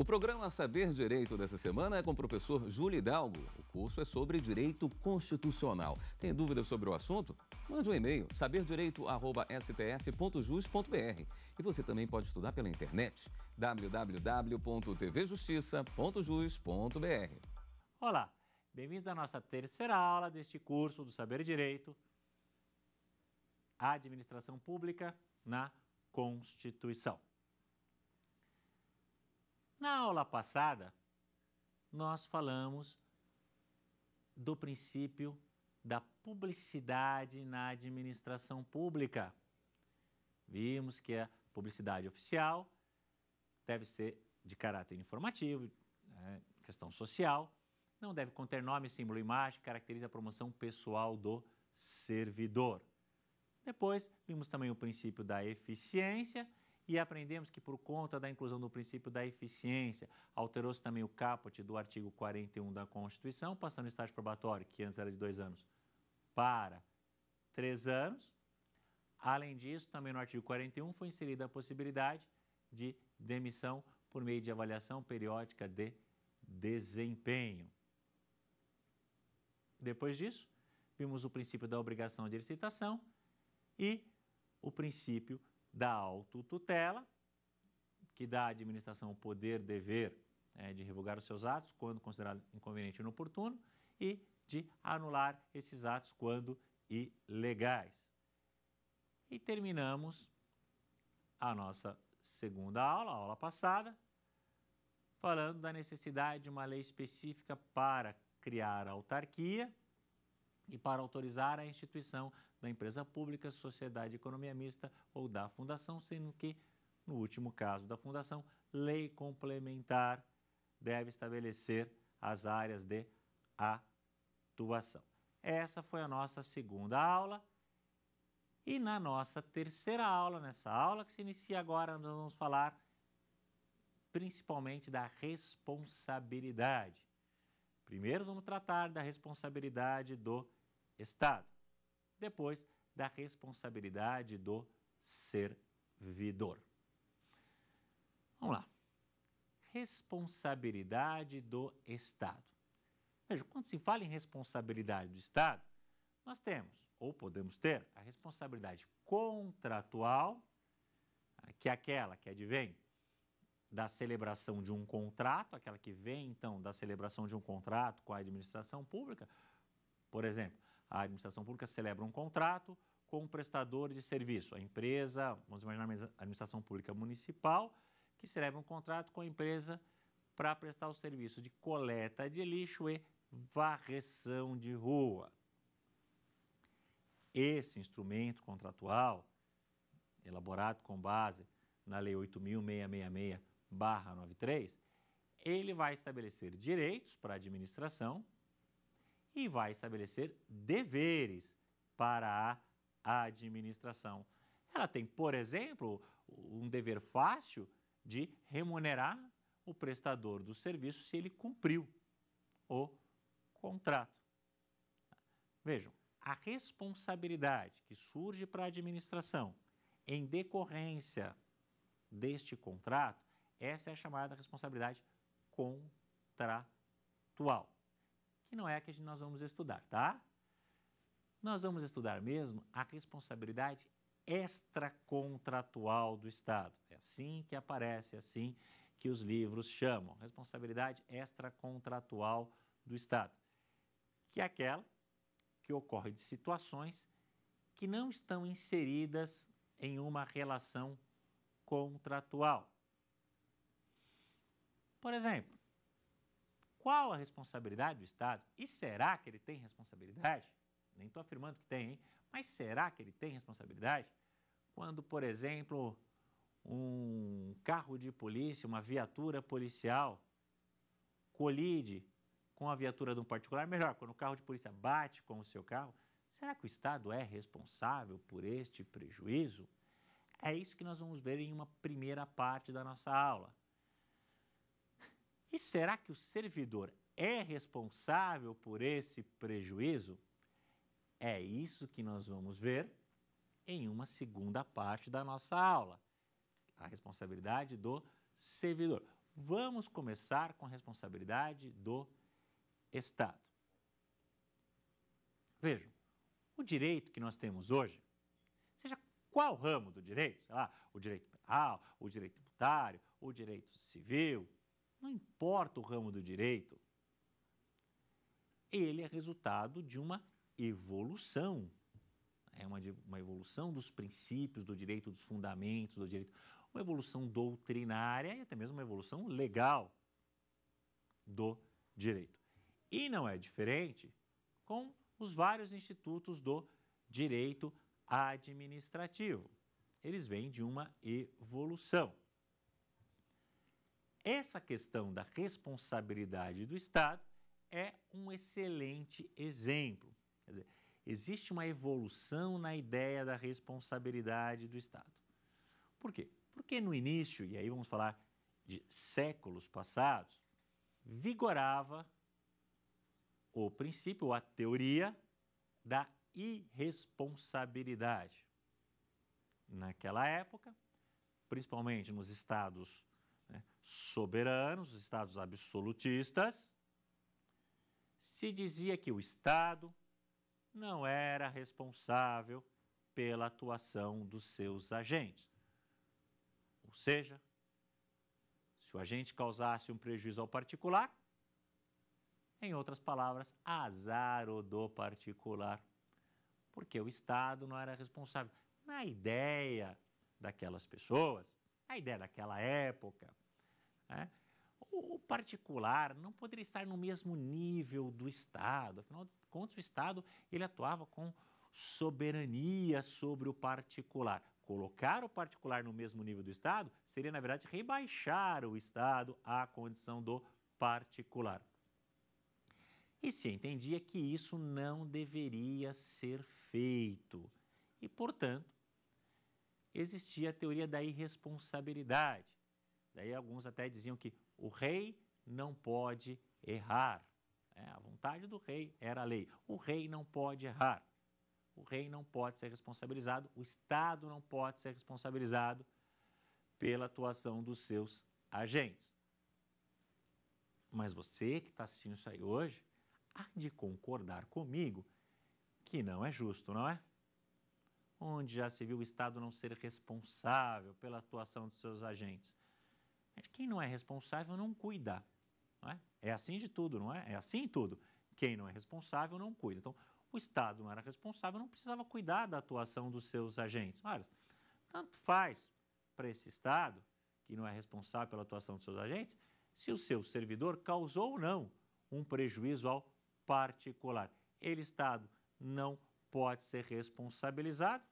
O programa Saber Direito dessa semana é com o professor Júlio Hidalgo. O curso é sobre direito constitucional. Tem dúvidas sobre o assunto? Mande um e-mail saberdireito@stf.jus.br. E você também pode estudar pela internet www.tvjustiça.jus.br. Olá, bem-vindos à nossa terceira aula deste curso do Saber Direito, Administração Pública na Constituição. Na aula passada, nós falamos do princípio da publicidade na administração pública. Vimos que a publicidade oficial deve ser de caráter informativo, né, questão social, não deve conter nome, símbolo, imagem, caracteriza a promoção pessoal do servidor. Depois, vimos também o princípio da eficiência e aprendemos que, por conta da inclusão do princípio da eficiência, alterou-se também o caput do artigo 41 da Constituição, passando o estágio probatório, que antes era de dois anos, para três anos. Além disso, também no artigo 41 foi inserida a possibilidade de demissão por meio de avaliação periódica de desempenho. Depois disso, vimos o princípio da obrigação de licitação e o princípio da autotutela, que dá à administração o poder, dever é, de revogar os seus atos quando considerado inconveniente e inoportuno e de anular esses atos quando ilegais. E terminamos a nossa segunda aula, a aula passada, falando da necessidade de uma lei específica para criar a autarquia e para autorizar a instituição da empresa pública, sociedade de economia mista ou da fundação, sendo que, no último caso da fundação, lei complementar deve estabelecer as áreas de atuação. Essa foi a nossa segunda aula. E na nossa terceira aula, nessa aula que se inicia agora, nós vamos falar principalmente da responsabilidade. Primeiro, vamos tratar da responsabilidade do Estado depois da responsabilidade do servidor. Vamos lá. Responsabilidade do Estado. Veja, quando se fala em responsabilidade do Estado, nós temos, ou podemos ter, a responsabilidade contratual, que é aquela que advém da celebração de um contrato, aquela que vem então da celebração de um contrato com a administração pública, por exemplo, a administração pública celebra um contrato com um prestador de serviço. A empresa, vamos imaginar a administração pública municipal, que celebra um contrato com a empresa para prestar o serviço de coleta de lixo e varreção de rua. Esse instrumento contratual, elaborado com base na Lei 8.666-93, ele vai estabelecer direitos para a administração e vai estabelecer deveres para a administração. Ela tem, por exemplo, um dever fácil de remunerar o prestador do serviço se ele cumpriu o contrato. Vejam, a responsabilidade que surge para a administração em decorrência deste contrato, essa é a chamada responsabilidade contratual que não é a que nós vamos estudar, tá? Nós vamos estudar mesmo a responsabilidade extracontratual do Estado. É assim que aparece, é assim que os livros chamam, responsabilidade extracontratual do Estado, que é aquela que ocorre de situações que não estão inseridas em uma relação contratual. Por exemplo, qual a responsabilidade do Estado? E será que ele tem responsabilidade? Nem estou afirmando que tem, hein? mas será que ele tem responsabilidade? Quando, por exemplo, um carro de polícia, uma viatura policial, colide com a viatura de um particular, melhor, quando o carro de polícia bate com o seu carro, será que o Estado é responsável por este prejuízo? É isso que nós vamos ver em uma primeira parte da nossa aula. E será que o servidor é responsável por esse prejuízo? É isso que nós vamos ver em uma segunda parte da nossa aula. A responsabilidade do servidor. Vamos começar com a responsabilidade do Estado. Vejam, o direito que nós temos hoje, seja qual ramo do direito, sei lá, o direito penal, o direito tributário, o direito civil, não importa o ramo do direito, ele é resultado de uma evolução. É uma, uma evolução dos princípios do direito, dos fundamentos do direito, uma evolução doutrinária e até mesmo uma evolução legal do direito. E não é diferente com os vários institutos do direito administrativo. Eles vêm de uma evolução. Essa questão da responsabilidade do Estado é um excelente exemplo. Quer dizer, existe uma evolução na ideia da responsabilidade do Estado. Por quê? Porque no início, e aí vamos falar de séculos passados, vigorava o princípio, ou a teoria da irresponsabilidade. Naquela época, principalmente nos estados né, soberanos, os estados absolutistas, se dizia que o Estado não era responsável pela atuação dos seus agentes. Ou seja, se o agente causasse um prejuízo ao particular, em outras palavras, azar do particular, porque o Estado não era responsável. Na ideia daquelas pessoas, na ideia daquela época, né? O particular não poderia estar no mesmo nível do Estado, afinal de contas, o Estado ele atuava com soberania sobre o particular. Colocar o particular no mesmo nível do Estado seria, na verdade, rebaixar o Estado à condição do particular. E se entendia que isso não deveria ser feito. E, portanto, existia a teoria da irresponsabilidade, Daí alguns até diziam que o rei não pode errar. É, a vontade do rei era a lei. O rei não pode errar. O rei não pode ser responsabilizado, o Estado não pode ser responsabilizado pela atuação dos seus agentes. Mas você que está assistindo isso aí hoje, há de concordar comigo que não é justo, não é? Onde já se viu o Estado não ser responsável pela atuação dos seus agentes? Mas quem não é responsável não cuida. Não é? é assim de tudo, não é? É assim em tudo. Quem não é responsável não cuida. Então, o Estado não era responsável, não precisava cuidar da atuação dos seus agentes. Olha, tanto faz para esse Estado, que não é responsável pela atuação dos seus agentes, se o seu servidor causou ou não um prejuízo ao particular. Ele, Estado, não pode ser responsabilizado.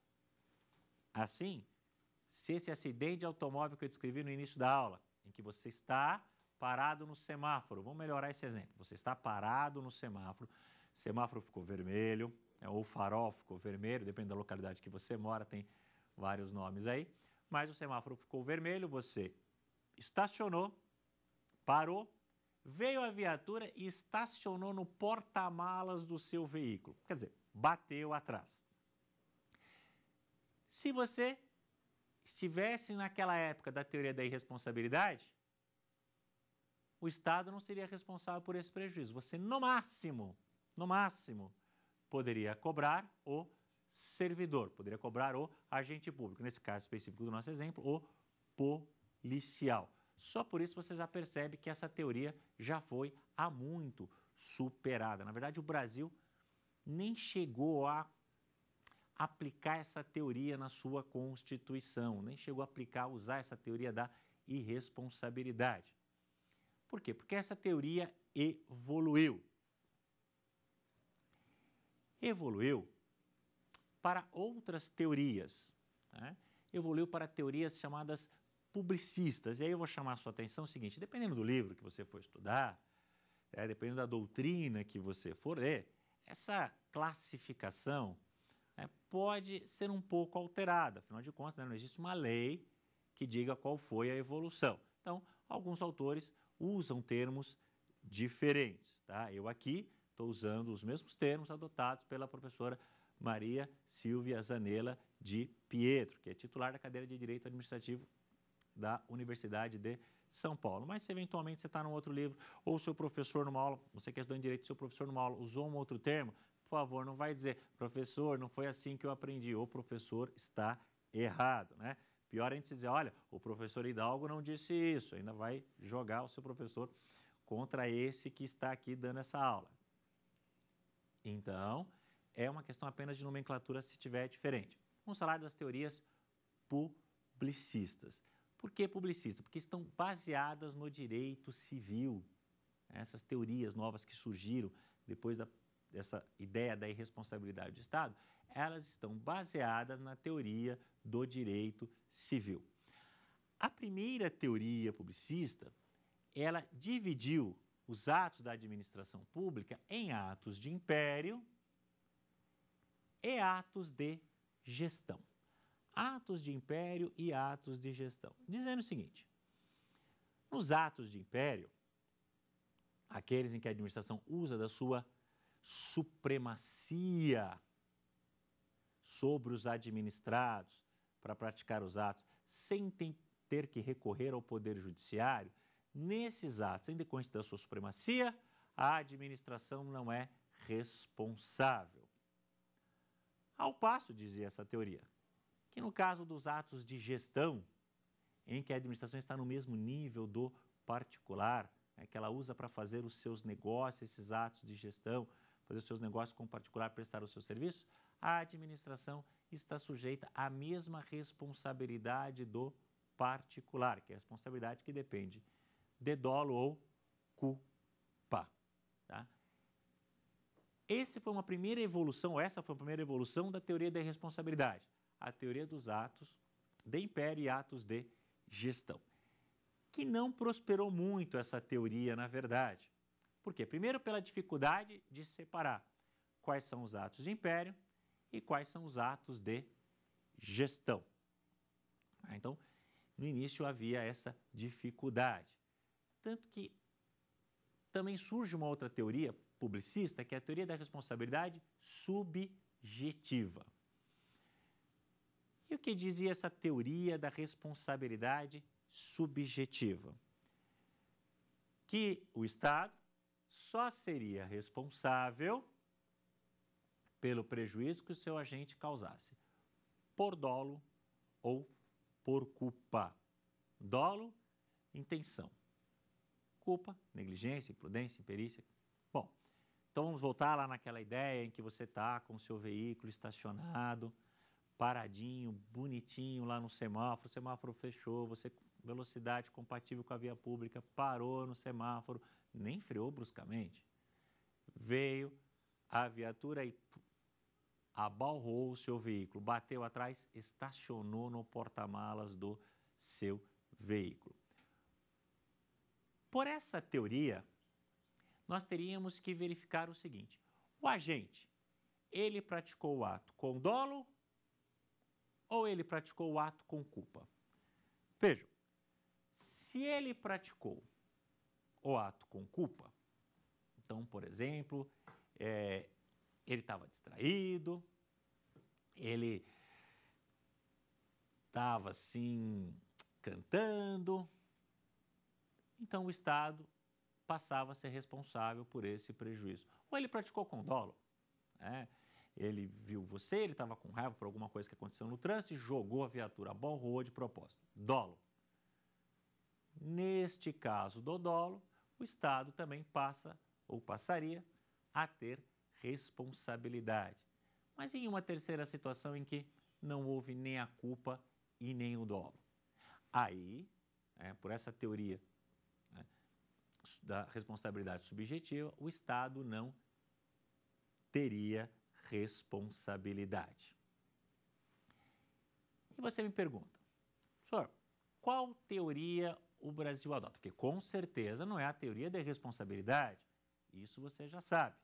Assim, se esse acidente de automóvel que eu descrevi no início da aula em que você está parado no semáforo. Vamos melhorar esse exemplo. Você está parado no semáforo, o semáforo ficou vermelho, né, ou farol ficou vermelho, depende da localidade que você mora, tem vários nomes aí. Mas o semáforo ficou vermelho, você estacionou, parou, veio a viatura e estacionou no porta-malas do seu veículo. Quer dizer, bateu atrás. Se você estivesse naquela época da teoria da irresponsabilidade, o Estado não seria responsável por esse prejuízo. Você, no máximo, no máximo, poderia cobrar o servidor, poderia cobrar o agente público, nesse caso específico do nosso exemplo, o policial. Só por isso você já percebe que essa teoria já foi há muito superada. Na verdade, o Brasil nem chegou a aplicar essa teoria na sua Constituição, nem chegou a aplicar, usar essa teoria da irresponsabilidade. Por quê? Porque essa teoria evoluiu. Evoluiu para outras teorias. Né? Evoluiu para teorias chamadas publicistas. E aí eu vou chamar a sua atenção o seguinte: dependendo do livro que você for estudar, é, dependendo da doutrina que você for ler, essa classificação né, pode ser um pouco alterada. Afinal de contas, né, não existe uma lei que diga qual foi a evolução. Então, alguns autores usam termos diferentes. Tá? Eu aqui estou usando os mesmos termos adotados pela professora Maria Silvia Zanella de Pietro, que é titular da cadeira de Direito Administrativo da Universidade de São Paulo. Mas se eventualmente você está num outro livro, ou seu professor numa aula, você que é estudante de Direito, seu professor numa aula usou um outro termo, por favor, não vai dizer, professor, não foi assim que eu aprendi, o professor está errado, né? Pior a gente é dizer, olha, o professor Hidalgo não disse isso, ainda vai jogar o seu professor contra esse que está aqui dando essa aula. Então, é uma questão apenas de nomenclatura se tiver diferente. Vamos falar das teorias publicistas. Por que publicista? Porque estão baseadas no direito civil. Essas teorias novas que surgiram depois da dessa ideia da irresponsabilidade do Estado, elas estão baseadas na teoria do direito civil. A primeira teoria publicista, ela dividiu os atos da administração pública em atos de império e atos de gestão. Atos de império e atos de gestão. Dizendo o seguinte: nos atos de império, aqueles em que a administração usa da sua supremacia sobre os administrados para praticar os atos, sem ter que recorrer ao Poder Judiciário, nesses atos, em decorrência da sua supremacia, a administração não é responsável. Ao passo, dizia essa teoria, que no caso dos atos de gestão, em que a administração está no mesmo nível do particular, né, que ela usa para fazer os seus negócios, esses atos de gestão, fazer os seus negócios com particular, prestar os seus serviços, a administração está sujeita à mesma responsabilidade do particular, que é a responsabilidade que depende de dolo ou culpa. Tá? Esse foi uma primeira evolução, essa foi a primeira evolução da teoria da responsabilidade, a teoria dos atos de império e atos de gestão, que não prosperou muito essa teoria, na verdade. Por quê? Primeiro, pela dificuldade de separar quais são os atos de império e quais são os atos de gestão. Ah, então, no início havia essa dificuldade. Tanto que também surge uma outra teoria publicista, que é a teoria da responsabilidade subjetiva. E o que dizia essa teoria da responsabilidade subjetiva? Que o Estado só seria responsável pelo prejuízo que o seu agente causasse, por dolo ou por culpa. Dolo, intenção. Culpa, negligência, imprudência, imperícia. Bom, então vamos voltar lá naquela ideia em que você está com o seu veículo estacionado, paradinho, bonitinho lá no semáforo, o semáforo fechou, você velocidade compatível com a via pública, parou no semáforo, nem freou bruscamente. Veio a viatura e abalrou o seu veículo, bateu atrás, estacionou no porta-malas do seu veículo. Por essa teoria, nós teríamos que verificar o seguinte: o agente, ele praticou o ato com dolo ou ele praticou o ato com culpa? Vejam, se ele praticou o ato com culpa. Então, por exemplo, é, ele estava distraído, ele estava assim cantando. Então o Estado passava a ser responsável por esse prejuízo. Ou ele praticou condolo, né? ele viu você, ele estava com raiva por alguma coisa que aconteceu no trânsito e jogou a viatura à borroa de propósito. Dolo. Neste caso do dolo, o Estado também passa ou passaria a ter responsabilidade. Mas em uma terceira situação em que não houve nem a culpa e nem o dolo. Aí, é, por essa teoria né, da responsabilidade subjetiva, o Estado não teria responsabilidade. E você me pergunta, senhor, qual teoria o Brasil adota? Porque com certeza não é a teoria da responsabilidade, isso você já sabe.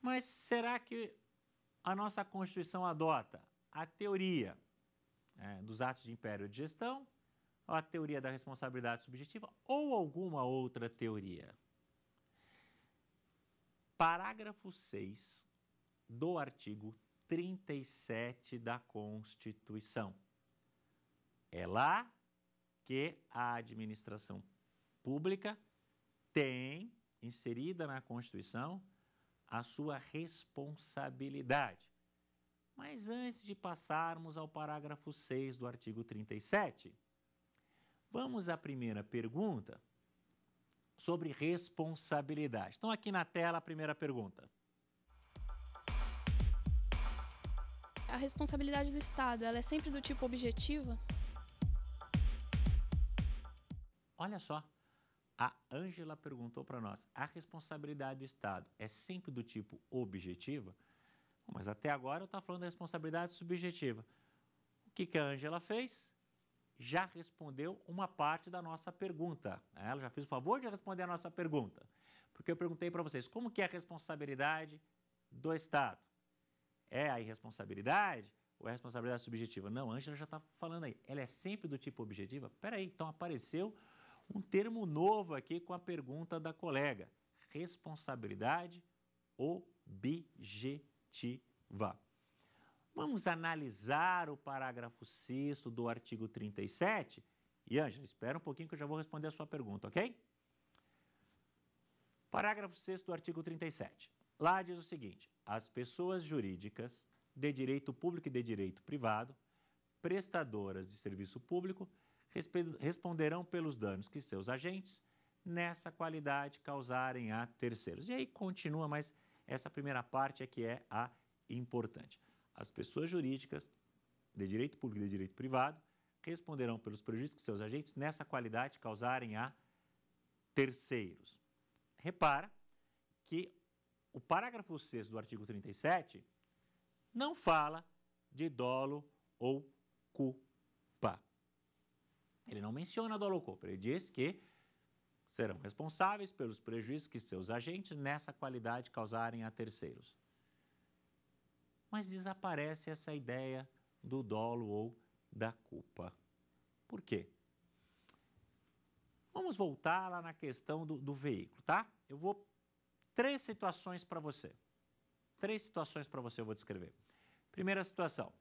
Mas será que a nossa Constituição adota a teoria é, dos atos de império de gestão, a teoria da responsabilidade subjetiva ou alguma outra teoria? Parágrafo 6 do artigo 37 da Constituição. É lá que a administração pública tem inserida na Constituição a sua responsabilidade. Mas antes de passarmos ao parágrafo 6 do artigo 37, vamos à primeira pergunta sobre responsabilidade. Então, aqui na tela, a primeira pergunta. A responsabilidade do Estado, ela é sempre do tipo objetiva? Olha só, a Ângela perguntou para nós: a responsabilidade do Estado é sempre do tipo objetiva? Mas até agora eu estava falando da responsabilidade subjetiva. O que, que a Ângela fez? Já respondeu uma parte da nossa pergunta. Ela já fez o favor de responder a nossa pergunta. Porque eu perguntei para vocês como que é a responsabilidade do Estado. É a irresponsabilidade ou é a responsabilidade subjetiva? Não, a Ângela já está falando aí. Ela é sempre do tipo objetiva? Peraí, então apareceu um termo novo aqui com a pergunta da colega: responsabilidade objetiva. Vamos analisar o parágrafo 6 do artigo 37? E, Ângela, espera um pouquinho que eu já vou responder a sua pergunta, ok? Parágrafo 6 do artigo 37. Lá diz o seguinte: as pessoas jurídicas de direito público e de direito privado, prestadoras de serviço público, responderão pelos danos que seus agentes, nessa qualidade, causarem a terceiros. E aí continua, mas essa primeira parte é que é a importante. As pessoas jurídicas, de direito público e de direito privado, responderão pelos prejuízos que seus agentes, nessa qualidade, causarem a terceiros. Repara que o parágrafo 6 do artigo 37 não fala de dolo ou culpa ele não menciona do Alocopro, ele diz que serão responsáveis pelos prejuízos que seus agentes nessa qualidade causarem a terceiros. Mas desaparece essa ideia do dolo ou da culpa. Por quê? Vamos voltar lá na questão do, do veículo, tá? Eu vou. Três situações para você. Três situações para você eu vou descrever. Primeira situação: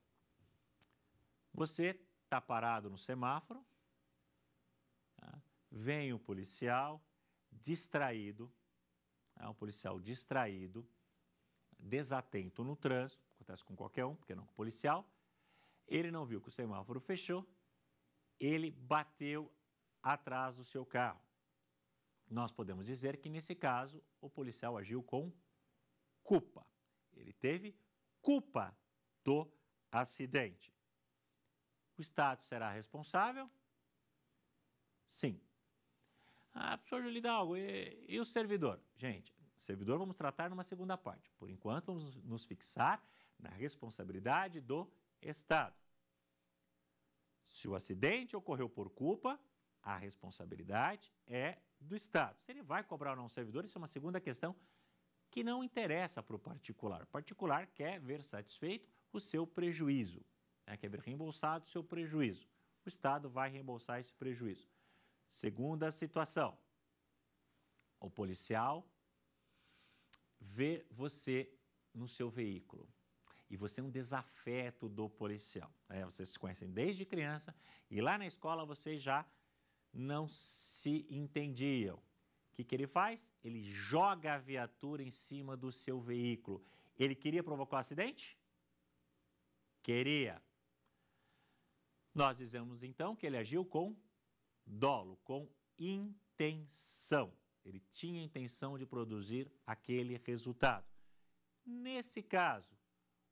você está parado no semáforo, Vem o policial distraído, é um policial distraído, desatento no trânsito, acontece com qualquer um, porque não com o policial. Ele não viu que o semáforo fechou, ele bateu atrás do seu carro. Nós podemos dizer que, nesse caso, o policial agiu com culpa. Ele teve culpa do acidente. O Estado será responsável? Sim. Ah, professor Julidalgo, e, e o servidor? Gente, servidor vamos tratar numa segunda parte. Por enquanto, vamos nos fixar na responsabilidade do Estado. Se o acidente ocorreu por culpa, a responsabilidade é do Estado. Se ele vai cobrar ou não o servidor, isso é uma segunda questão que não interessa para o particular. O particular quer ver satisfeito o seu prejuízo, né? quer ver reembolsado o seu prejuízo. O Estado vai reembolsar esse prejuízo. Segunda situação: o policial vê você no seu veículo e você é um desafeto do policial. Né? Vocês se conhecem desde criança e lá na escola vocês já não se entendiam. O que, que ele faz? Ele joga a viatura em cima do seu veículo. Ele queria provocar um acidente? Queria. Nós dizemos então que ele agiu com dolo, com intenção. Ele tinha intenção de produzir aquele resultado. Nesse caso,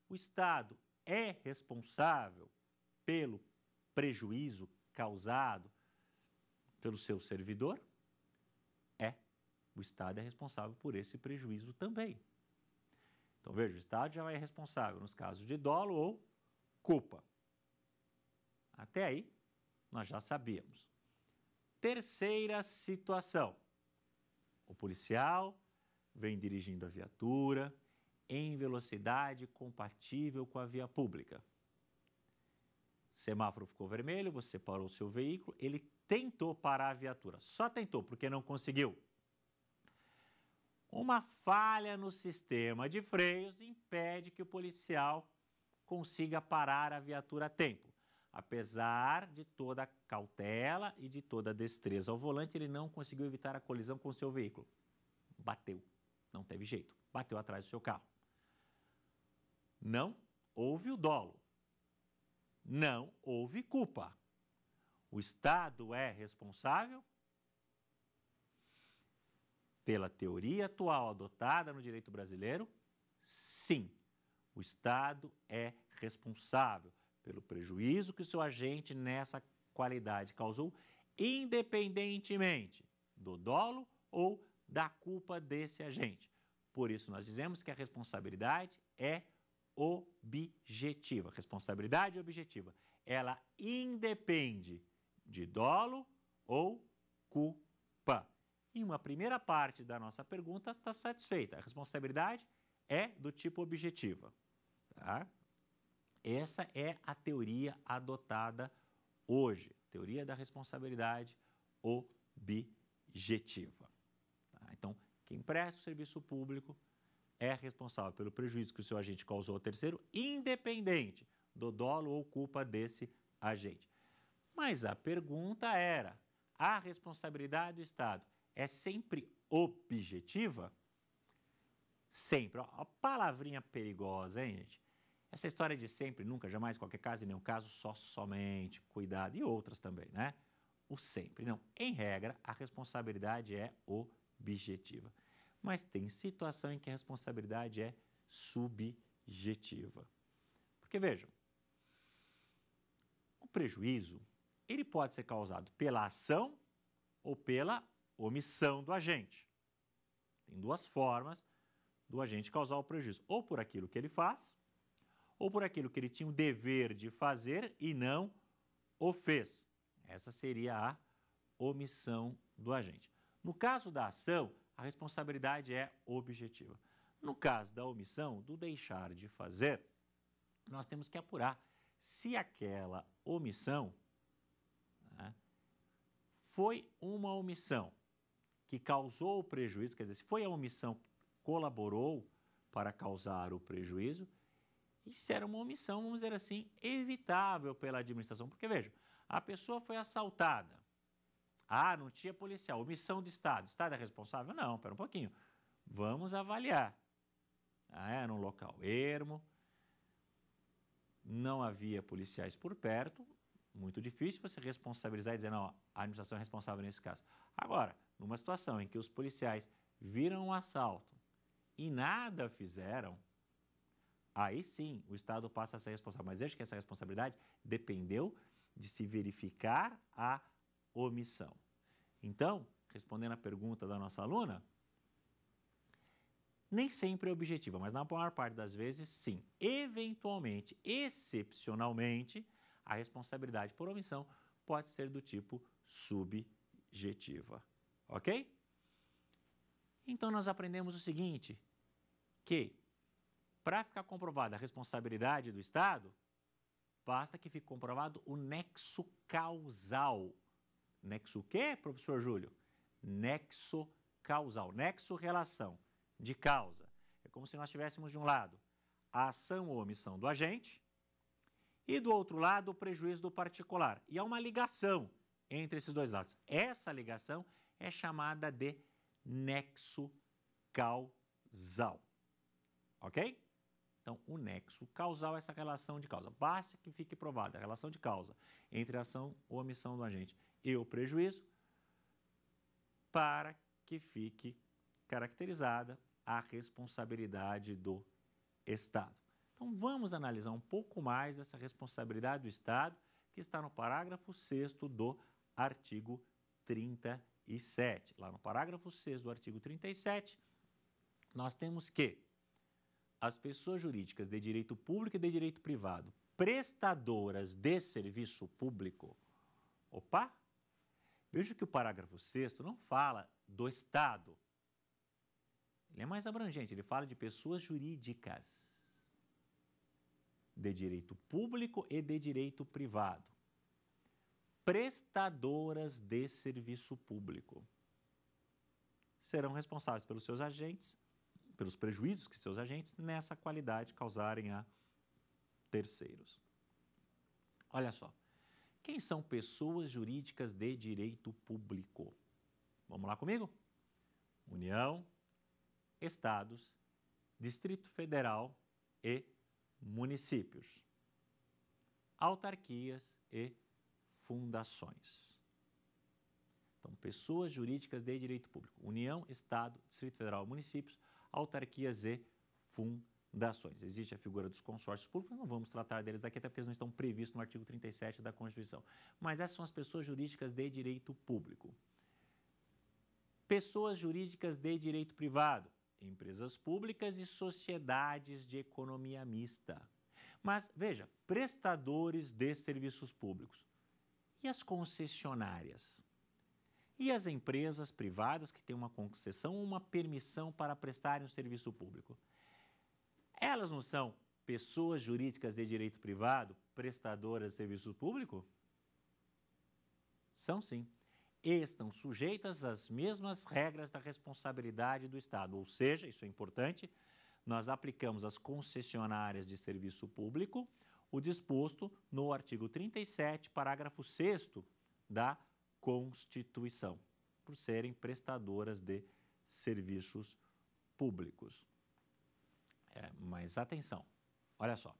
o Estado é responsável pelo prejuízo causado pelo seu servidor? É. O Estado é responsável por esse prejuízo também. Então veja, o Estado já é responsável nos casos de dolo ou culpa. Até aí, nós já sabíamos. Terceira situação: o policial vem dirigindo a viatura em velocidade compatível com a via pública. Semáforo ficou vermelho, você parou o seu veículo, ele tentou parar a viatura, só tentou porque não conseguiu. Uma falha no sistema de freios impede que o policial consiga parar a viatura a tempo. Apesar de toda a cautela e de toda a destreza ao volante, ele não conseguiu evitar a colisão com o seu veículo. Bateu. Não teve jeito. Bateu atrás do seu carro. Não houve o dolo. Não houve culpa. O Estado é responsável pela teoria atual adotada no direito brasileiro? Sim, o Estado é responsável pelo prejuízo que o seu agente nessa qualidade causou, independentemente do dolo ou da culpa desse agente. Por isso, nós dizemos que a responsabilidade é objetiva. Responsabilidade objetiva. Ela independe de dolo ou culpa. E uma primeira parte da nossa pergunta está satisfeita. A responsabilidade é do tipo objetiva. Tá? Essa é a teoria adotada hoje, teoria da responsabilidade objetiva. Tá? Então, quem presta o serviço público é responsável pelo prejuízo que o seu agente causou ao terceiro, independente do dolo ou culpa desse agente. Mas a pergunta era: a responsabilidade do Estado é sempre objetiva? Sempre. Ó, a palavrinha perigosa, hein, gente? Essa história de sempre, nunca, jamais, qualquer caso, em nenhum caso, só, somente, cuidado e outras também, né? O sempre, não. Em regra, a responsabilidade é objetiva. Mas tem situação em que a responsabilidade é subjetiva. Porque vejam, o prejuízo ele pode ser causado pela ação ou pela omissão do agente. Tem duas formas do agente causar o prejuízo, ou por aquilo que ele faz, ou por aquilo que ele tinha o dever de fazer e não o fez. Essa seria a omissão do agente. No caso da ação, a responsabilidade é objetiva. No caso da omissão, do deixar de fazer, nós temos que apurar se aquela omissão né, foi uma omissão que causou o prejuízo, quer dizer, se foi a omissão que colaborou para causar o prejuízo isso era uma omissão, vamos dizer assim, evitável pela administração. Porque, veja, a pessoa foi assaltada. Ah, não tinha policial. Omissão de Estado. Estado é responsável? Não, espera um pouquinho. Vamos avaliar. Ah, era é, um local ermo, não havia policiais por perto, muito difícil você responsabilizar e dizer, não, a administração é responsável nesse caso. Agora, numa situação em que os policiais viram um assalto e nada fizeram, Aí sim, o Estado passa a ser responsável. Mas veja que essa responsabilidade dependeu de se verificar a omissão. Então, respondendo a pergunta da nossa aluna, nem sempre é objetiva, mas na maior parte das vezes, sim. Eventualmente, excepcionalmente, a responsabilidade por omissão pode ser do tipo subjetiva. Ok? Então, nós aprendemos o seguinte: que para ficar comprovada a responsabilidade do Estado, basta que fique comprovado o nexo causal. Nexo o quê, professor Júlio? Nexo causal, nexo relação de causa. É como se nós tivéssemos de um lado a ação ou omissão do agente e do outro lado o prejuízo do particular. E há uma ligação entre esses dois lados. Essa ligação é chamada de nexo causal. OK? Então, o nexo causal é essa relação de causa. Basta que fique provada a relação de causa entre a ação ou omissão do agente e o prejuízo para que fique caracterizada a responsabilidade do Estado. Então, vamos analisar um pouco mais essa responsabilidade do Estado, que está no parágrafo 6 do artigo 37. Lá no parágrafo 6 do artigo 37, nós temos que as pessoas jurídicas de direito público e de direito privado, prestadoras de serviço público, opa, veja que o parágrafo 6 não fala do Estado. Ele é mais abrangente, ele fala de pessoas jurídicas de direito público e de direito privado, prestadoras de serviço público. Serão responsáveis pelos seus agentes pelos prejuízos que seus agentes nessa qualidade causarem a terceiros. Olha só, quem são pessoas jurídicas de direito público? Vamos lá comigo? União, estados, Distrito Federal e municípios, autarquias e fundações. Então, pessoas jurídicas de direito público, União, Estado, Distrito Federal, municípios, autarquias e fundações. Existe a figura dos consórcios públicos, não vamos tratar deles aqui, até porque eles não estão previstos no artigo 37 da Constituição. Mas essas são as pessoas jurídicas de direito público. Pessoas jurídicas de direito privado, empresas públicas e sociedades de economia mista. Mas veja, prestadores de serviços públicos. E as concessionárias? e as empresas privadas que têm uma concessão ou uma permissão para prestarem um serviço público. Elas não são pessoas jurídicas de direito privado, prestadoras de serviço público? São sim. E estão sujeitas às mesmas regras da responsabilidade do Estado. Ou seja, isso é importante, nós aplicamos às concessionárias de serviço público o disposto no artigo 37, parágrafo 6 da Constituição, por serem prestadoras de serviços públicos. É, mas atenção, olha só.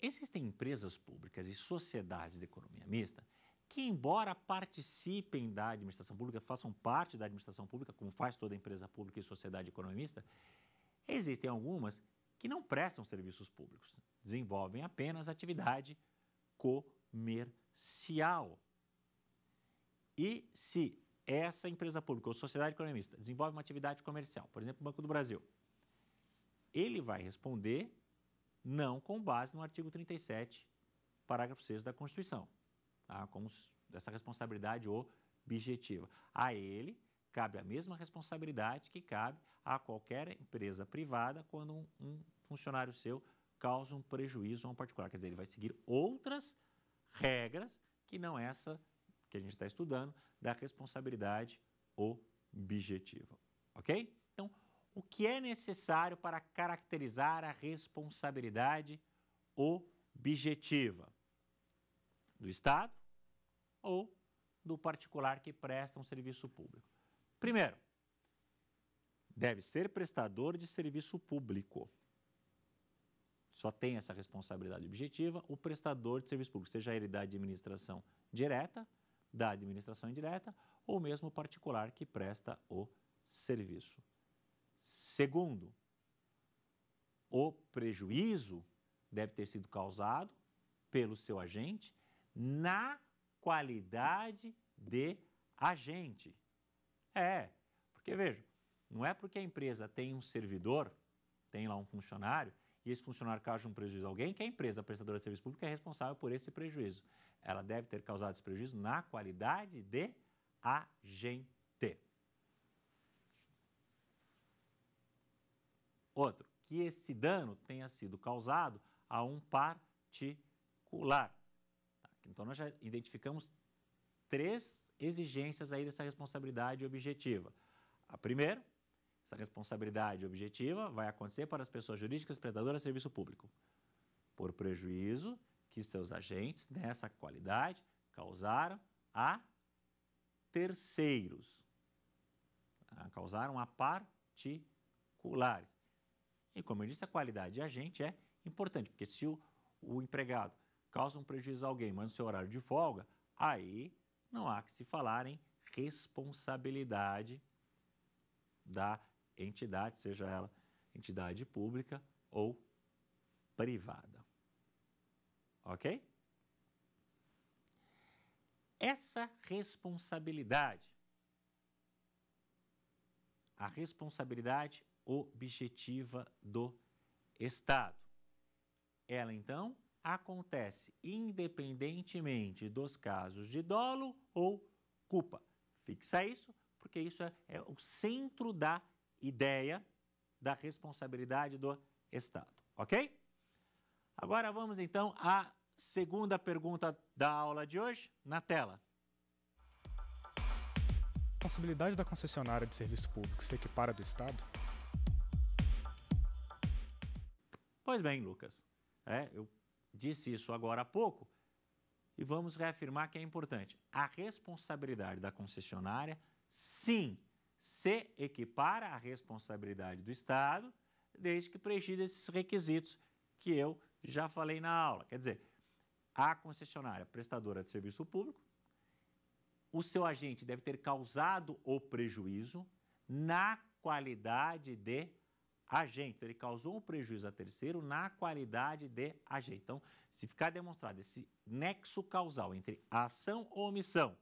Existem empresas públicas e sociedades de economia mista que, embora participem da administração pública, façam parte da administração pública, como faz toda empresa pública e sociedade economista, existem algumas que não prestam serviços públicos, desenvolvem apenas atividade comercial. E se essa empresa pública ou sociedade economista desenvolve uma atividade comercial, por exemplo, o Banco do Brasil, ele vai responder não com base no artigo 37, parágrafo 6 da Constituição, tá? com essa responsabilidade objetiva. A ele cabe a mesma responsabilidade que cabe a qualquer empresa privada quando um, um funcionário seu causa um prejuízo a um particular. Quer dizer, ele vai seguir outras regras que não essa que a gente está estudando, da responsabilidade objetiva. Ok? Então, o que é necessário para caracterizar a responsabilidade objetiva? Do Estado ou do particular que presta um serviço público? Primeiro, deve ser prestador de serviço público. Só tem essa responsabilidade objetiva o prestador de serviço público, seja ele da administração direta da administração indireta ou mesmo o particular que presta o serviço. Segundo, o prejuízo deve ter sido causado pelo seu agente na qualidade de agente. É, porque veja, não é porque a empresa tem um servidor, tem lá um funcionário, e esse funcionário causa um prejuízo a alguém, que a empresa prestadora de serviço público é responsável por esse prejuízo ela deve ter causado esse prejuízo na qualidade de agente. Outro, que esse dano tenha sido causado a um particular. Tá, então, nós já identificamos três exigências aí dessa responsabilidade objetiva. A primeira, essa responsabilidade objetiva vai acontecer para as pessoas jurídicas prestadoras de serviço público, por prejuízo que seus agentes, nessa qualidade, causaram a terceiros, ah, causaram a particulares. E como eu disse, a qualidade de agente é importante, porque se o, o empregado causa um prejuízo a alguém, manda no seu horário de folga, aí não há que se falar em responsabilidade da entidade, seja ela entidade pública ou privada. Ok? Essa responsabilidade, a responsabilidade objetiva do Estado, ela então acontece independentemente dos casos de dolo ou culpa. Fixa isso, porque isso é, é, o centro da ideia da responsabilidade do Estado, ok? Agora vamos então à segunda pergunta da aula de hoje, na tela. A responsabilidade da concessionária de serviço público se equipara do Estado? Pois bem, Lucas, é, eu disse isso agora há pouco e vamos reafirmar que é importante. A responsabilidade da concessionária, sim, se equipara à responsabilidade do Estado, desde que preenchida esses requisitos que eu já falei na aula. Quer dizer, a concessionária prestadora de serviço público, o seu agente deve ter causado o prejuízo na qualidade de agente. Então, ele causou um prejuízo a terceiro na qualidade de agente. Então, se ficar demonstrado esse nexo causal entre ação ou omissão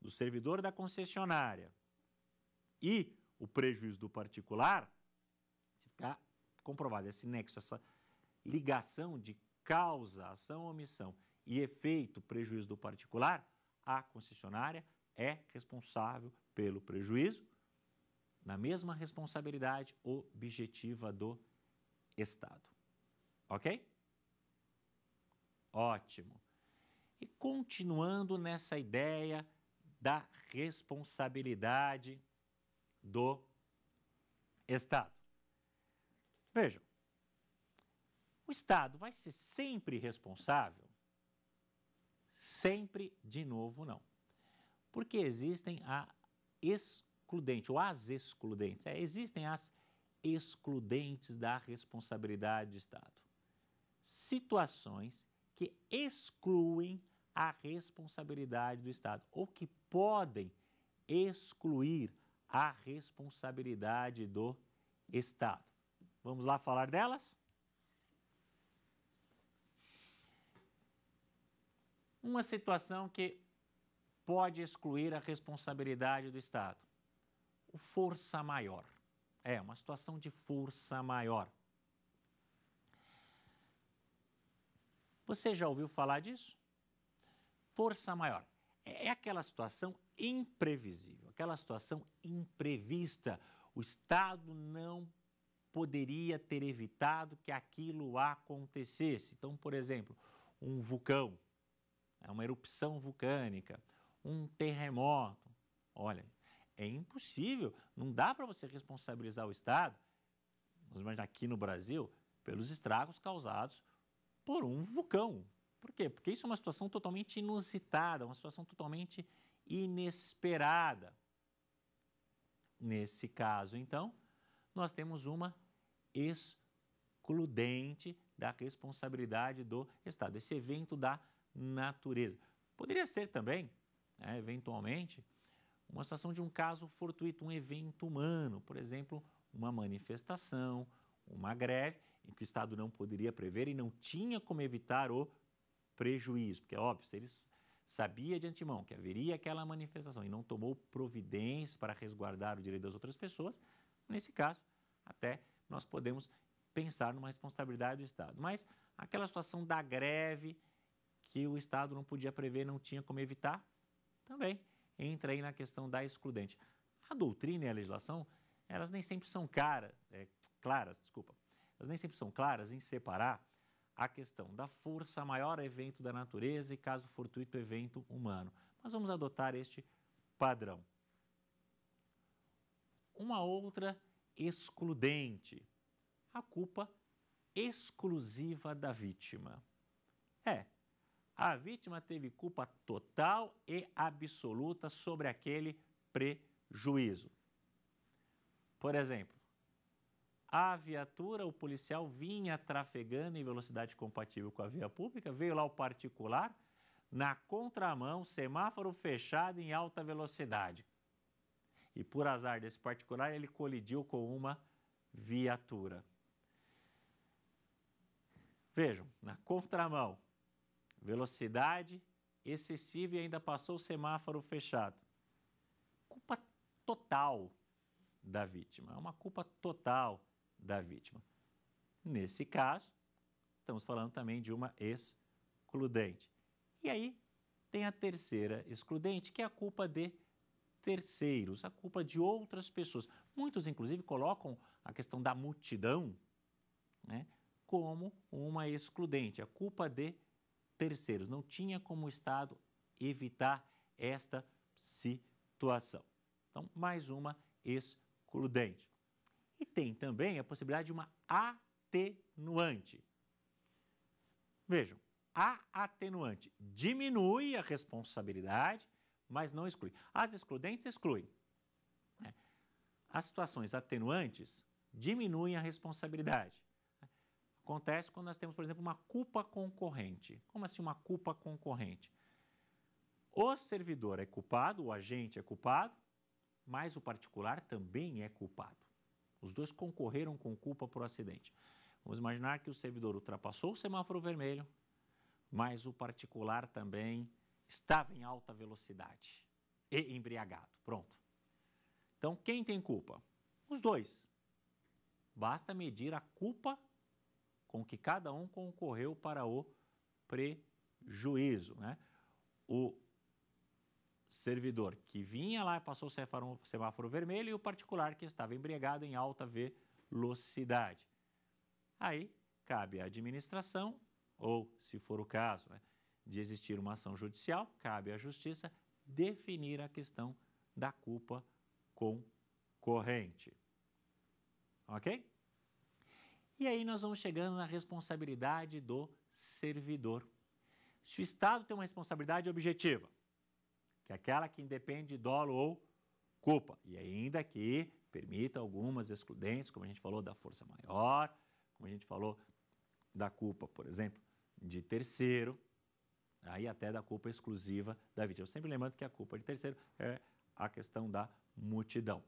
do servidor da concessionária e o prejuízo do particular, se ficar comprovado esse nexo, essa ligação de causa, ação, omissão e efeito, prejuízo do particular, a concessionária é responsável pelo prejuízo, na mesma responsabilidade objetiva do Estado. Ok? Ótimo. E continuando nessa ideia da responsabilidade do Estado. Vejam, o Estado vai ser sempre responsável? Sempre, de novo, não. Porque existem a excludente, ou as excludentes, é, existem as excludentes da responsabilidade do Estado. Situações que excluem a responsabilidade do Estado, ou que podem excluir a responsabilidade do Estado. Vamos lá falar delas? uma situação que pode excluir a responsabilidade do Estado. O força maior. É, uma situação de força maior. Você já ouviu falar disso? Força maior. É, é aquela situação imprevisível, aquela situação imprevista. O Estado não poderia ter evitado que aquilo acontecesse. Então, por exemplo, um vulcão é uma erupção vulcânica, um terremoto. Olha, é impossível, não dá para você responsabilizar o Estado, vamos imaginar aqui no Brasil, pelos estragos causados por um vulcão. Por quê? Porque isso é uma situação totalmente inusitada, uma situação totalmente inesperada. Nesse caso, então, nós temos uma excludente da responsabilidade do Estado, esse evento da natureza. Poderia ser também, né, eventualmente, uma situação de um caso fortuito, um evento humano, por exemplo, uma manifestação, uma greve, em que o Estado não poderia prever e não tinha como evitar o prejuízo, porque é óbvio, se eles sabia de antemão que haveria aquela manifestação e não tomou providência para resguardar o direito das outras pessoas, nesse caso, até nós podemos pensar numa responsabilidade do Estado. Mas aquela situação da greve que o Estado não podia prever, não tinha como evitar, também entra aí na questão da excludente. A doutrina e a legislação, elas nem sempre são cara, é, claras, desculpa, elas nem sempre são claras em separar a questão da força maior evento da natureza e caso fortuito evento humano. Mas vamos adotar este padrão. Uma outra excludente, a culpa exclusiva da vítima. É, a vítima teve culpa total e absoluta sobre aquele prejuízo. Por exemplo, a viatura, o policial vinha trafegando em velocidade compatível com a via pública, veio lá o particular, na contramão, semáforo fechado em alta velocidade. E por azar desse particular, ele colidiu com uma viatura. Vejam, na contramão, velocidade excessiva e ainda passou o semáforo fechado. Culpa total da vítima, é uma culpa total da vítima. Nesse caso, estamos falando também de uma excludente. E aí tem a terceira excludente, que é a culpa de terceiros, a culpa de outras pessoas. Muitos, inclusive, colocam a questão da multidão né, como uma excludente, a culpa de terceiros. Não tinha como o Estado evitar esta situação. Então, mais uma excludente. E tem também a possibilidade de uma atenuante. Vejam, a atenuante diminui a responsabilidade, mas não exclui. As excludentes excluem. Né? As situações atenuantes diminuem a responsabilidade. Acontece quando nós temos, por exemplo, uma culpa concorrente. Como assim uma culpa concorrente? O servidor é culpado, o agente é culpado, mas o particular também é culpado. Os dois concorreram com culpa por acidente. Vamos imaginar que o servidor ultrapassou o semáforo vermelho, mas o particular também estava em alta velocidade e embriagado. Pronto. Então, quem tem culpa? Os dois. Basta medir a culpa com que cada um concorreu para o prejuízo. Né? O servidor que vinha lá e passou o semáforo vermelho e o particular que estava embriagado em alta velocidade. Aí cabe à administração, ou se for o caso, né, de existir uma ação judicial, cabe à justiça definir a questão da culpa concorrente. Ok? E aí nós vamos chegando na responsabilidade do servidor. Se o Estado tem uma responsabilidade objetiva, que é aquela que independe de dolo ou culpa, e ainda que permita algumas excludentes, como a gente falou da força maior, como a gente falou da culpa, por exemplo, de terceiro, aí até da culpa exclusiva da vítima. Eu sempre lembrando que a culpa de terceiro é a questão da multidão,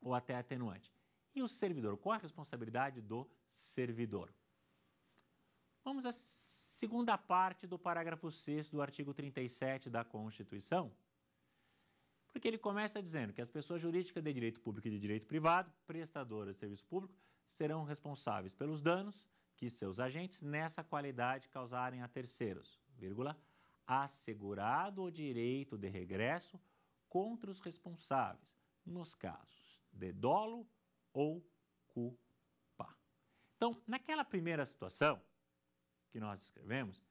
ou até atenuante e o servidor. Qual a responsabilidade do servidor? Vamos à segunda parte do parágrafo 6 do artigo 37 da Constituição. Porque ele começa dizendo que as pessoas jurídicas de direito público e de direito privado, prestadoras de serviço público, serão responsáveis pelos danos que seus agentes nessa qualidade causarem a terceiros, vírgula, assegurado o direito de regresso contra os responsáveis, nos casos de dolo, ocupar. Então, naquela primeira situação que nós escrevemos,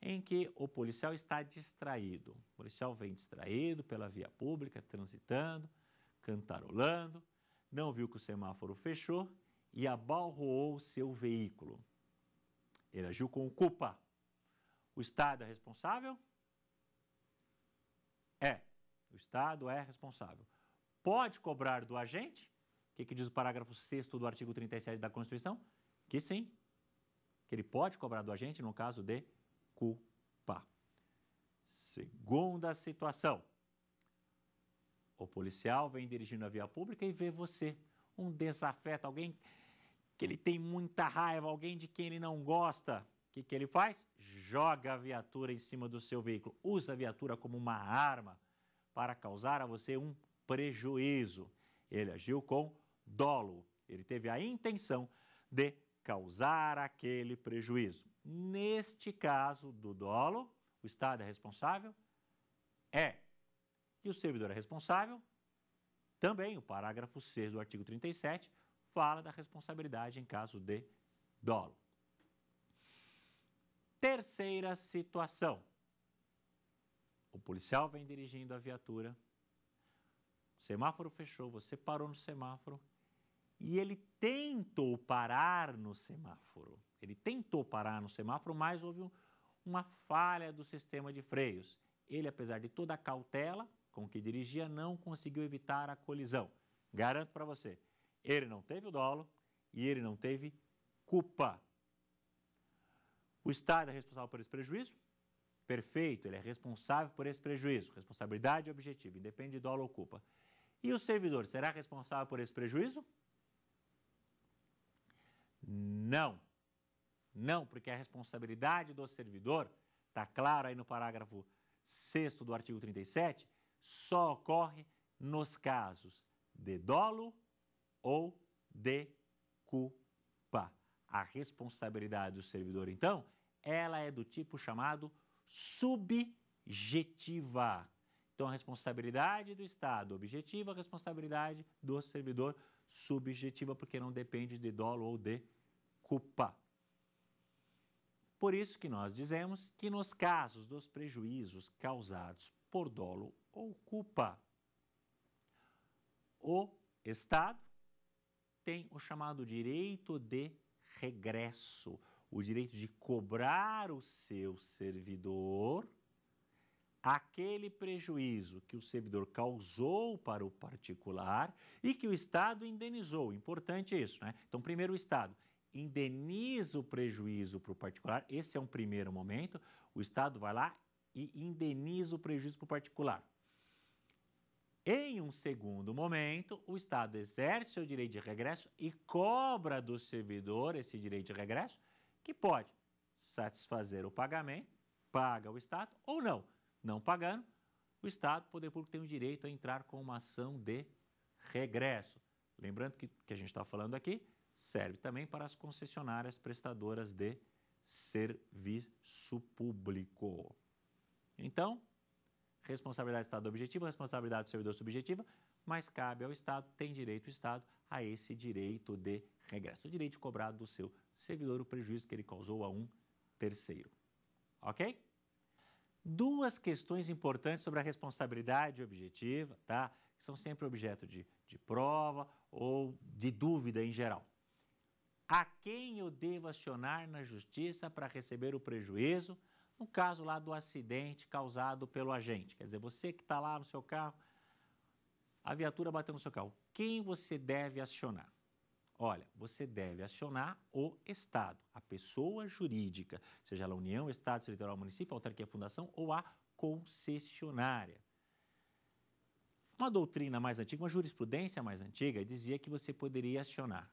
em que o policial está distraído, o policial vem distraído pela via pública, transitando, cantarolando, não viu que o semáforo fechou e abalroou seu veículo. Ele agiu com culpa. O Estado é responsável? É. O Estado é responsável. Pode cobrar do agente? O que, que diz o parágrafo 6 do artigo 37 da Constituição? Que sim, que ele pode cobrar do agente no caso de culpa. Segunda situação. O policial vem dirigindo a via pública e vê você, um desafeto, alguém que ele tem muita raiva, alguém de quem ele não gosta. O que, que ele faz? Joga a viatura em cima do seu veículo. Usa a viatura como uma arma para causar a você um prejuízo. Ele agiu com dolo. Ele teve a intenção de causar aquele prejuízo. Neste caso do dolo, o Estado é responsável? É. E o servidor é responsável? Também, o parágrafo 6 do artigo 37 fala da responsabilidade em caso de dolo. Terceira situação. O policial vem dirigindo a viatura o semáforo fechou, você parou no semáforo e ele tentou parar no semáforo. Ele tentou parar no semáforo, mas houve um, uma falha do sistema de freios. Ele, apesar de toda a cautela com que dirigia, não conseguiu evitar a colisão. Garanto para você, ele não teve o dolo e ele não teve culpa. O Estado é responsável por esse prejuízo? Perfeito, ele é responsável por esse prejuízo. Responsabilidade objetiva, independe de dolo ou culpa. E o servidor será responsável por esse prejuízo? Não. Não, porque a responsabilidade do servidor, está claro aí no parágrafo 6 do artigo 37, só ocorre nos casos de dolo ou de culpa. A responsabilidade do servidor, então, ela é do tipo chamado subjetiva. Então, a responsabilidade do Estado objetiva, a responsabilidade do servidor subjetiva, porque não depende de dolo ou de culpa. Por isso que nós dizemos que nos casos dos prejuízos causados por dolo ou culpa, o Estado tem o chamado direito de regresso, o direito de cobrar o seu servidor aquele prejuízo que o servidor causou para o particular e que o Estado indenizou. Importante isso, né? Então, primeiro o Estado indeniza o prejuízo para o particular, esse é um primeiro momento, o Estado vai lá e indeniza o prejuízo para o particular. Em um segundo momento, o Estado exerce seu direito de regresso e cobra do servidor esse direito de regresso, que pode satisfazer o pagamento, paga o Estado ou não não pagando, o Estado, o poder público, tem o direito a entrar com uma ação de regresso. Lembrando que que a gente está falando aqui serve também para as concessionárias prestadoras de serviço público. Então, responsabilidade do Estado objetiva, responsabilidade do servidor subjetiva, mas cabe ao Estado, tem direito o Estado a esse direito de regresso, o direito cobrado do seu servidor, o prejuízo que ele causou a um terceiro. Ok? duas questões importantes sobre a responsabilidade objetiva, tá? que são sempre objeto de, de prova ou de dúvida em geral. A quem eu devo acionar na justiça para receber o prejuízo? No caso lá do acidente causado pelo agente. Quer dizer, você que está lá no seu carro, a viatura bateu no seu carro. Quem você deve acionar? Olha, você deve acionar o Estado, a pessoa jurídica, seja ela União, Estado, Territorial, Município, Autarquia, Fundação ou a concessionária. Uma doutrina mais antiga, uma jurisprudência mais antiga, dizia que você poderia acionar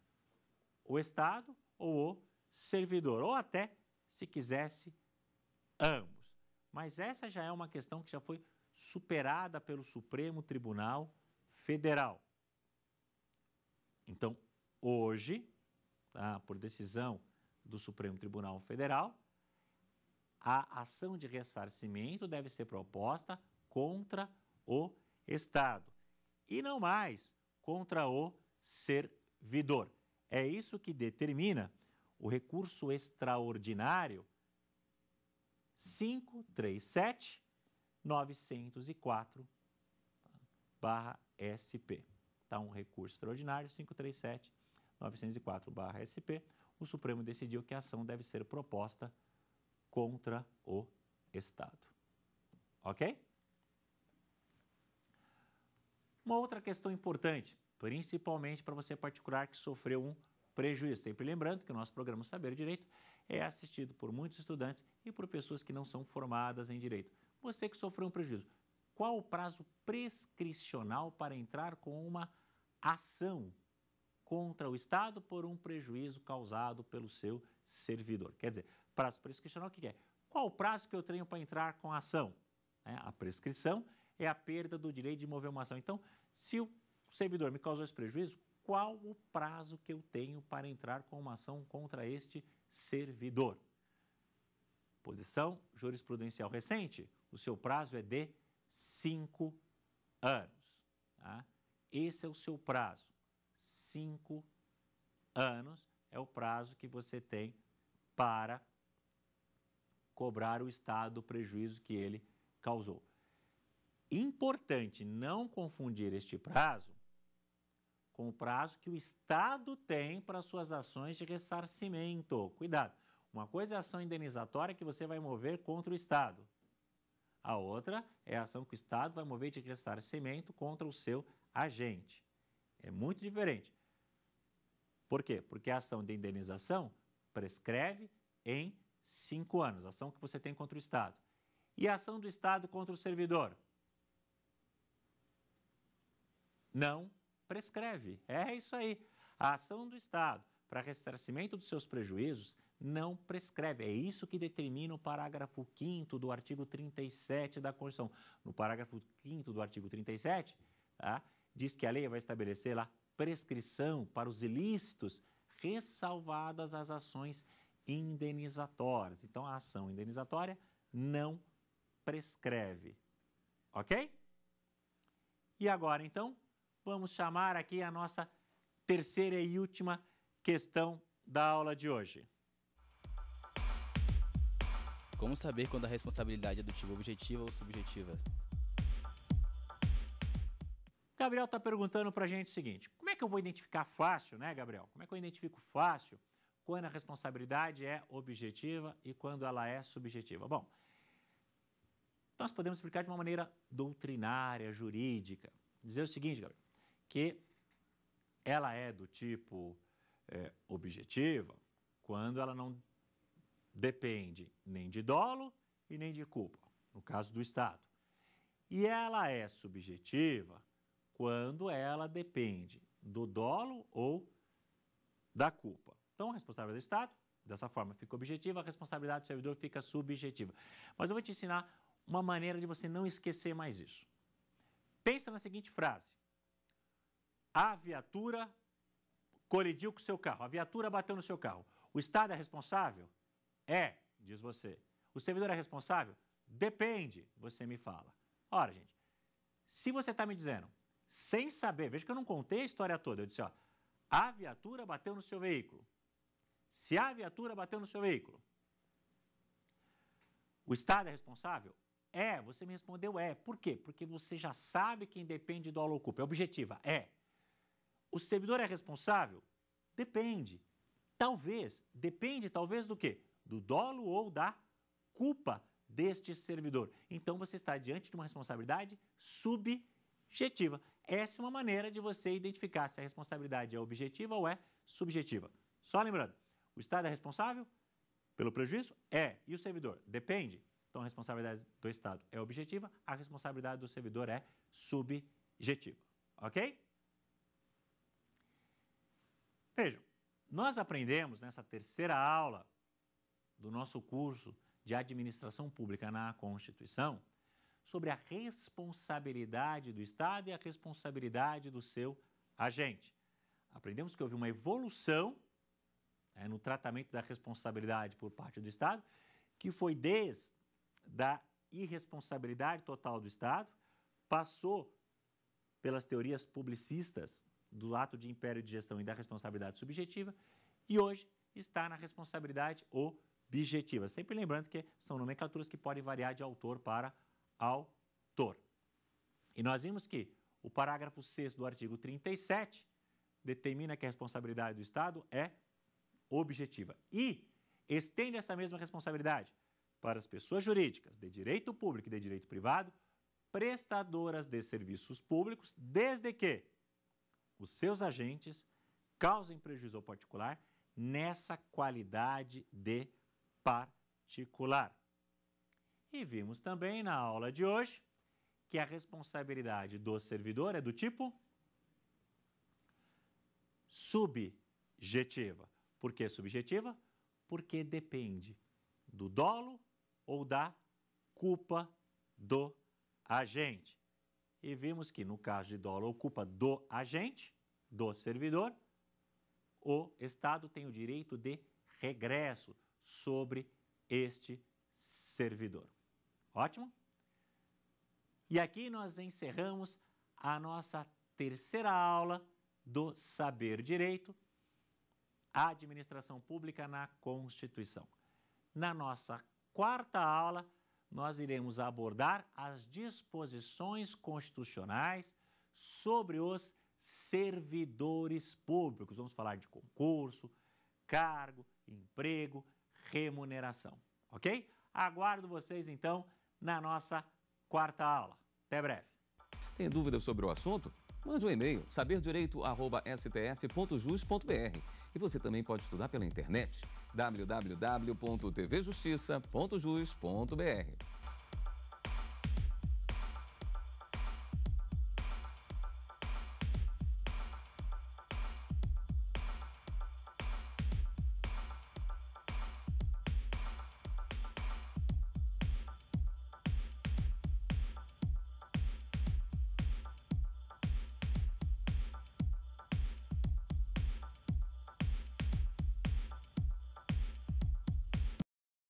o Estado ou o servidor, ou até, se quisesse, ambos. Mas essa já é uma questão que já foi superada pelo Supremo Tribunal Federal. Então, hoje, tá, por decisão do Supremo Tribunal Federal, a ação de ressarcimento deve ser proposta contra o Estado e não mais contra o servidor. É isso que determina o recurso extraordinário 537 904 barra SP. Está um recurso extraordinário 537 904-SP, o Supremo decidiu que a ação deve ser proposta contra o Estado. Ok? Uma outra questão importante, principalmente para você particular que sofreu um prejuízo. Sempre lembrando que o nosso programa Saber Direito é assistido por muitos estudantes e por pessoas que não são formadas em direito. Você que sofreu um prejuízo, qual o prazo prescricional para entrar com uma ação contra o Estado por um prejuízo causado pelo seu servidor. Quer dizer, prazo prescricional, o que é? Qual o prazo que eu tenho para entrar com a ação? É, a prescrição é a perda do direito de mover uma ação. Então, se o servidor me causou esse prejuízo, qual o prazo que eu tenho para entrar com uma ação contra este servidor? Posição jurisprudencial recente, o seu prazo é de cinco anos. Tá? Esse é o seu prazo cinco anos é o prazo que você tem para cobrar o Estado o prejuízo que ele causou. Importante não confundir este prazo com o prazo que o Estado tem para suas ações de ressarcimento. Cuidado! Uma coisa é a ação indenizatória que você vai mover contra o Estado. A outra é a ação que o Estado vai mover de ressarcimento contra o seu agente. É muito diferente. Por quê? Porque a ação de indenização prescreve em cinco anos, a ação que você tem contra o Estado. E a ação do Estado contra o servidor? Não prescreve. É isso aí. A ação do Estado para ressarcimento dos seus prejuízos não prescreve. É isso que determina o parágrafo 5 do artigo 37 da Constituição. No parágrafo 5 do artigo 37, tá? diz que a lei vai estabelecer lá prescrição para os ilícitos, ressalvadas as ações indenizatórias. Então, a ação indenizatória não prescreve. Ok? E agora, então, vamos chamar aqui a nossa terceira e última questão da aula de hoje. Como saber quando a responsabilidade é do tipo objetiva ou subjetiva? Gabriel está perguntando para a gente o seguinte: como é que eu vou identificar fácil, né, Gabriel? Como é que eu identifico fácil quando a responsabilidade é objetiva e quando ela é subjetiva? Bom, nós podemos explicar de uma maneira doutrinária, jurídica. Dizer o seguinte, Gabriel, que ela é do tipo é, objetiva quando ela não depende nem de dolo e nem de culpa, no caso do Estado. E ela é subjetiva quando ela depende do dolo ou da culpa. Então, a responsabilidade do Estado, dessa forma, fica objetiva, a responsabilidade do servidor fica subjetiva. Mas eu vou te ensinar uma maneira de você não esquecer mais isso. Pensa na seguinte frase: A viatura colidiu com o seu carro, a viatura bateu no seu carro. O Estado é responsável? É, diz você. O servidor é responsável? Depende, você me fala. Ora, gente, se você está me dizendo sem saber. Veja que eu não contei a história toda. Eu disse, ó, a viatura bateu no seu veículo. Se a viatura bateu no seu veículo, o Estado é responsável? É, você me respondeu é. Por quê? Porque você já sabe quem depende do alocupa. É objetiva, é. O servidor é responsável? Depende. Talvez, depende talvez do quê? Do dolo ou da culpa deste servidor. Então você está diante de uma responsabilidade subjetiva. Essa é uma maneira de você identificar se a responsabilidade é objetiva ou é subjetiva. Só lembrando, o Estado é responsável pelo prejuízo? É. E o servidor? Depende. Então, a responsabilidade do Estado é objetiva, a responsabilidade do servidor é subjetiva. Ok? Vejam, nós aprendemos nessa terceira aula do nosso curso de administração pública na Constituição sobre a responsabilidade do Estado e a responsabilidade do seu agente. Aprendemos que houve uma evolução né, no tratamento da responsabilidade por parte do Estado, que foi desde da irresponsabilidade total do Estado, passou pelas teorias publicistas do ato de império de gestão e da responsabilidade subjetiva, e hoje está na responsabilidade objetiva. Sempre lembrando que são nomenclaturas que podem variar de autor para autor autor. E nós vimos que o parágrafo 6 do artigo 37 determina que a responsabilidade do Estado é objetiva e estende essa mesma responsabilidade para as pessoas jurídicas de direito público e de direito privado, prestadoras de serviços públicos, desde que os seus agentes causem prejuízo ao particular nessa qualidade de particular. E vimos também na aula de hoje que a responsabilidade do servidor é do tipo subjetiva. Por que subjetiva? Porque depende do dolo ou da culpa do agente. E vimos que no caso de dolo ou culpa do agente, do servidor, o Estado tem o direito de regresso sobre este servidor. Ótimo? E aqui nós encerramos a nossa terceira aula do Saber Direito, a Administração Pública na Constituição. Na nossa quarta aula, nós iremos abordar as disposições constitucionais sobre os servidores públicos. Vamos falar de concurso, cargo, emprego, remuneração, ok? Aguardo vocês então na nossa quarta aula. Até breve. Tem dúvidas sobre o assunto? Mande um e-mail saberdireito@stf.jus.br. E você também pode estudar pela internet www.tvjustiça.jus.br.